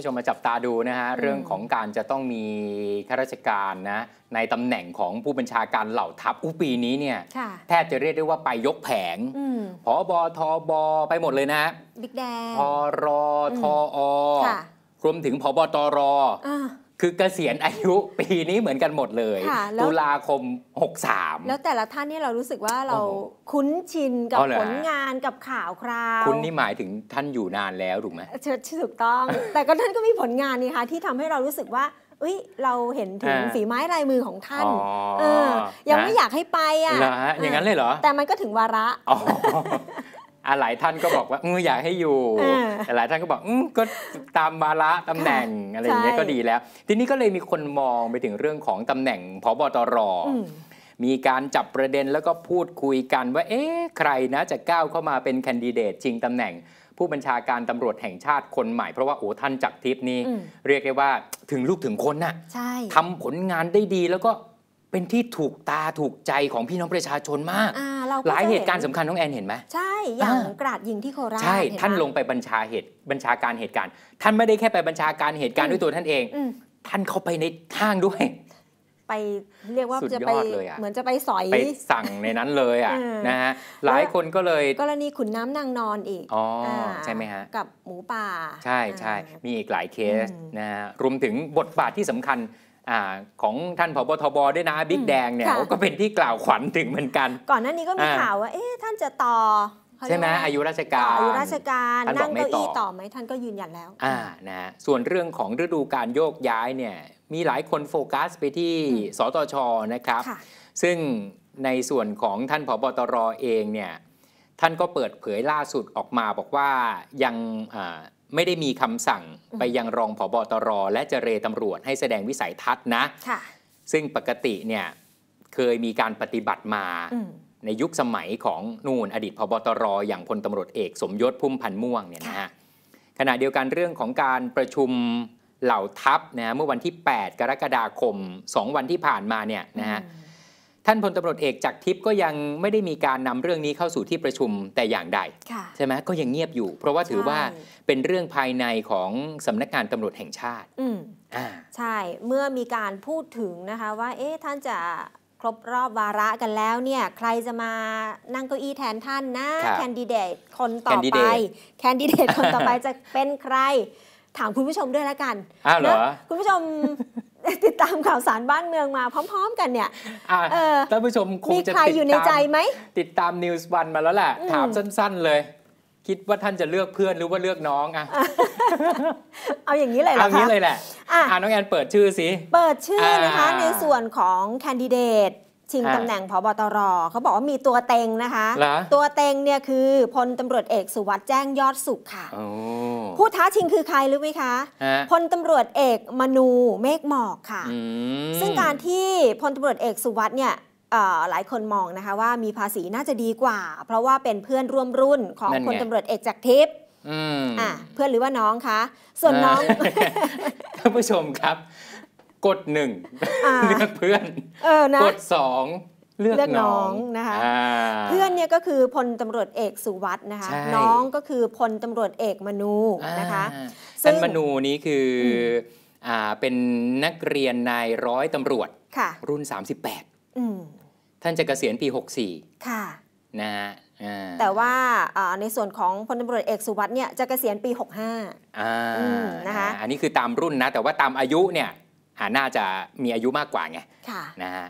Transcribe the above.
ผู้ชมมาจับตาดูนะฮะเรื่องของการจะต้องมีข้าราชการนะ ในตำแหน่งของผู้บัญชาการเหล่าทัพอุปีนี้เนี่ยแทบจะเรียกได้ว่าไปยกแผงพอบอทอบอไปหมดเลยนะบิ๊กแดงพอรอทออรวมถึงพอบอตรอคือเกษียณอายุปีนี้เหมือนกันหมดเลยตุลาคม63แล้วแต่ละท่านนี่เรารู้สึกว่าเราคุ้นชินกับผลงานกับข่าวคราวคุณนี่หมายถึงท่านอยู่นานแล้วถูกไหมเชถูกต้อง แต่ก็ท่านก็มีผลงานนี่คะที่ทำให้เรารู้สึกว่าเอ้ยเราเห็นถึงฝีไม้ลายมือของท่านออยังไม่อยากให้ไปอ่ะอย่างนั้นเลยเหรอแต่มันก็ถึงวาระอ่หลายท่านก็บอกว่าอออยากให้อยู่ แต่หลายท่านก็บอกอก็ตามมาระตำแหน่งอะไรอย่างเงี้ยก็ดีแล้ว ทีนี้ก็เลยมีคนมองไปถึงเรื่องของตำแหน่งพบตร มีการจับประเด็นแล้วก็พูดคุยกันว่า เอ๊ะใครนะจะก้าวเข้ามาเป็นแคนดิเดตชิงตำแหน่งผู้บัญชาการตำรวจแห่งชาติคนใหม่ เพราะว่าโอ้ท่านจักรทิพย์นี่เรียกได้ว่าถึงลูกถึงคนน่ะทำผลงานได้ดีแล้วก็เป็นที่ถูกตาถูกใจของพี่น้องประชาชนมากเราหลายเหตุการณ์สำคัญท้องแอนเห็นไหมใช่อย่างกราดยิงที่โคราชใช่ท่านลงไปบัญชาเหตุบัญชาการเหตุการณ์ท่านไม่ได้แค่ไปบัญชาการเหตุการณ์ด้วยตัวท่านเองท่านเข้าไปในห้างด้วย ไปเรียกว่าจะไป เหมือนจะไปสอยไปสั่งในนั้นเลยอ่ะนะฮะหลายคนก็เลย กรณีขุนน้ำนางนอนอีกอ๋อใช่ไหมฮะกับหมูป่า ใช่ใช่ มีอีกหลายเคสนะฮะรวมถึงบทบาทที่สำคัญอของท่านผบทบด้วยนะบิ๊กแดงเนี่ยก็เป็นที่กล่าวขวัญถึงเหมือนกัน ก่อนหน้านี้ก็มีข่าวว่าเอ๊ะท่านจะต่อ ใช่ไหมอายุราชการอายุราชการนั่งเก้าอี้ต่อไหมท่านก็ยืนยันแล้ว อ่านะส่วนเรื่องของฤดูการโยกย้ายเนี่ยมีหลายคนโฟกัสไปที่สตชนะครับ ซึ่งในส่วนของท่านผบตรเองเนี่ยท่านก็เปิดเผยล่าสุดออกมาบอกว่ายังไม่ได้มีคำสั่งไปยังรองผบตร และเจรตำรวจให้แสดงวิสัยทัศน์นะะซึ่งปกติเนี่ย เคยมีการปฏิบัติมาในยุคสมัยของนูนอดีตพบตร อย่างพลตำรวจเอก สมยศพุ่มพันม่วงเนี่ยนะฮะขณะเดียวกันเรื่องของการประชุมเหล่าทัพนะเมื่อวันที่ 8 กรกฎาคม 2 วันที่ผ่านมาเนี่ยนะฮะท่านพลตำรวจเอกจากทิพย์ก็ยังไม่ได้มีการนำเรื่องนี้เข้าสู่ที่ประชุมแต่อย่างใด ใช่ไหมก็ยังเงียบอยู่ เพราะว่าถือว่าเป็นเรื่องภายในของสำนักงานตำรวจแห่งชาติใช่เมื่อมีการพูดถึงนะคะ ว่าเอ๊ะท่านจะครบรอบวาระกันแล้วเนี่ย ใครจะมานั่งเก้าอี้แทนท่านนะแคนดิเดตคนต่อไปแคนดิเดตคนต่อไปจะเป็นใคร ถามคุณผู้ชมด้วยละกันอ้าวเหรอคุณผู้ชมติดตามข่าวสารบ้านเมืองมาพร้อมๆกันเนี่ยท่านผู้ชมคงจะติดตามใจไหมติดตามนิวส์วันมาแล้วแหละ ถามสั้นๆเลย คิดว่าท่านจะเลือกเพื่อนหรือว่าเลือกน้องอะเอาอย่างนี้เลยเอคะเอาอย่างนี้เลยแหละอ่าน้องแอนเปิดชื่อสิ เปิดชื่อนะคะ ในส่วนของแคนดิเดตชิงตำแหน่งพบตรเขาบอกว่ามีตัวเต็งนะคะ ตัวเต็งเนี่ยคือพลตำรวจเอกสุวัสด์แจ้งยอดสุขค่ะผู้ท้าชิงคือใครรู้ไหมคะพลตำรวจเอกมนู เมฆหมอกค่ะ ซึ่งการที่พลตำรวจเอกสุวัสด์เนี่ยหลายคนมองนะคะว่ามีภาษีน่าจะดีกว่า เพราะว่าเป็นเพื่อนร่วมรุ่นของพลตำรวจเอกจากทิพย์อ่าเพื่อนหรือว่าน้องคะส่วนน้องท่านผู้ชมครับกดหนึ่งเลือกเพื่อนเออนะกดสองเลือกน้องนะคะเพื่อนเนี่ยก็คือพลตำรวจเอกสุวัสด์นะคะน้องก็คือพลตำรวจเอกมนูนะคะซึ่งมนูนี้คืออ่าเป็นนักเรียนนายร้อยตำรวจ รุ่น 38 ท่านจะเกษียณปี 64ค่ะนะฮะแต่ว่าในส่วนของพลตำรวจเอกสุวัสด์เนี่ยจะเกษียณปี 65อ่านะคะอันนี้คือตามรุ่นนะแต่ว่าตามอายุเนี่ยน่าจะมีอายุมากกว่าไงนะฮะ